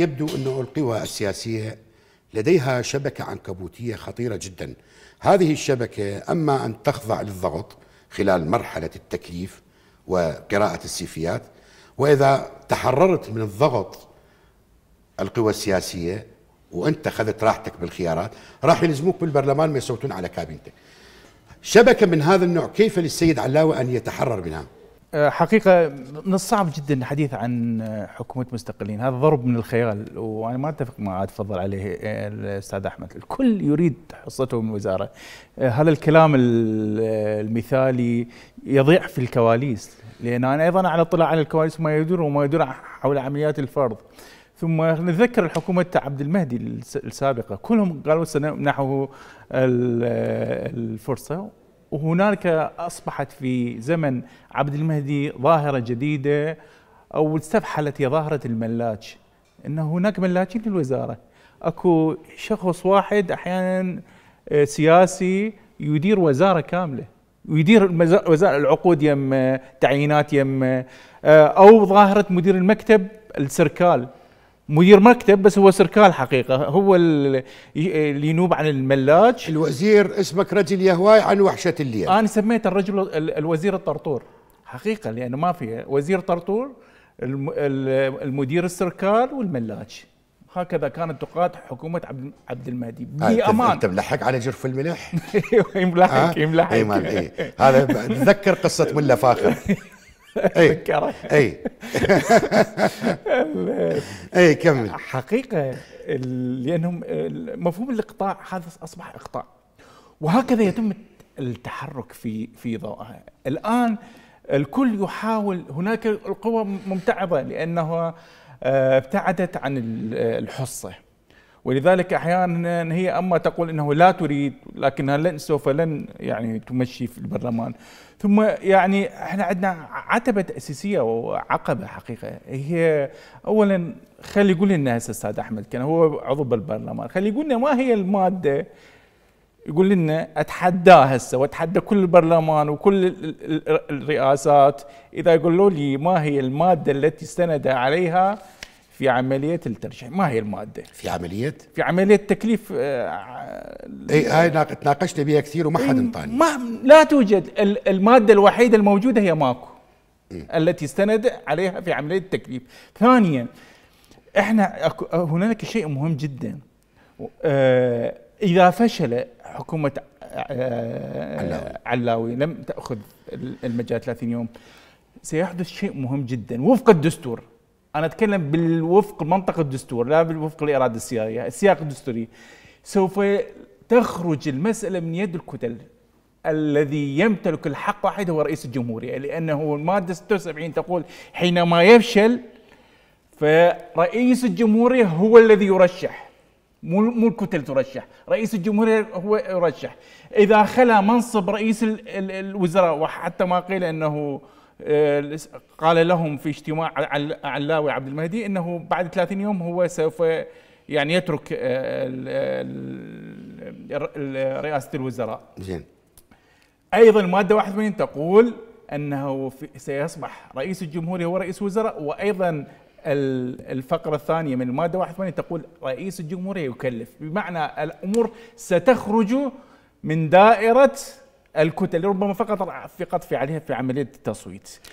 يبدو أن القوى السياسية لديها شبكة عنكبوتية خطيرة جدا هذه الشبكة أما أن تخضع للضغط خلال مرحلة التكليف وقراءة السيفيات وإذا تحررت من الضغط القوى السياسية وأنت أخذت راحتك بالخيارات راح يلزموك بالبرلمان ما يصوتون على كابينتك شبكة من هذا النوع كيف للسيد علاوة أن يتحرر منها؟ آه، حقيقة من الصعب جدا الحديث عن آه، حكومة مستقلين هذا ضرب من الخيال وأنا ما أتفق مع تفضل عليه آه، الأستاذ أحمد الكل يريد حصته من الوزارة هذا الكلام المثالي يضيع في الكواليس لأن أنا أيضا على اطلاع على الكواليس ما يدور وما يدور حول عمليات الفرض ثم نتذكر الحكومة عبد المهدي السابقة كلهم قالوا سنمنحه الفرصة وهنالك أصبحت في زمن عبد المهدي ظاهرة جديدة أو استفحلت هي ظاهرة الملاج انه هناك ملاجين للوزارة أكو شخص واحد أحيانا آه، سياسي يدير وزارة كاملة ويدير وزارة العقود يم آه، تعيينات يم آه، أو ظاهرة مدير المكتب السركال مدير مكتب بس هو سركال حقيقه هو اللي ينوب عن الملاج الوزير اسمك رجل يهواي عن وحشه الليل انا سميت الرجل الوزير الطرطور حقيقه لانه ما في وزير طرطور المدير السركال والملاج هكذا كانت تقاد حكومة عبد المهدي بأمان أنت ملحق على جرف الملح؟ ملحق ملحق هذا تذكر قصة ملا فاخر اي اي اي كمل حقيقه لانهم مفهوم الاقطاع هذا اصبح اقطاع وهكذا يتم التحرك في في ضوءها الان الكل يحاول هناك القوى ممتعضه لانها آه، ابتعدت عن الحصه ولذلك احيانا هي اما تقول انه لا تريد لكنها لن سوف لن يعني تمشي في البرلمان ثم يعني احنا عندنا عتبه تاسيسيه وعقبه حقيقه هي اولا خلي يقول لنا هسه استاذ احمد كان هو عضو بالبرلمان خلي يقول لنا ما هي الماده يقول لنا اتحداه هسه واتحدى كل البرلمان وكل الرئاسات اذا يقولوا لي ما هي الماده التي استند عليها في عملية الترشيح ما هي المادة في عملية في عملية تكليف آه اي هاي تناقشت بها كثير وما حد إيه، انطاني ما لا توجد المادة الوحيدة الموجودة هي ماكو م. التي استند عليها في عملية التكليف ثانيا احنا هناك شيء مهم جدا آه اذا فشل حكومة آه علاوي. علاوي لم تأخذ المجال 30 يوم سيحدث شيء مهم جدا وفق الدستور انا اتكلم بالوفق منطق الدستور لا بالوفق الاراده السياسيه السياق الدستوري سوف تخرج المساله من يد الكتل الذي يمتلك الحق واحد هو رئيس الجمهوريه لانه الماده 76 تقول حينما يفشل فرئيس الجمهوريه هو الذي يرشح مو مو الكتل ترشح، رئيس الجمهوريه هو يرشح، اذا خلا منصب رئيس الوزراء وحتى ما قيل انه قال لهم في اجتماع علاوي عبد المهدي انه بعد 30 يوم هو سوف يعني يترك آه، رئاسه الوزراء. زين. ايضا الماده 81 تقول انه سيصبح رئيس الجمهوريه هو رئيس وزراء وايضا الفقره الثانيه من الماده 81 تقول رئيس الجمهوريه يكلف بمعنى الامور ستخرج من دائره الكتل ربما فقط في قطف عليها في عمليه التصويت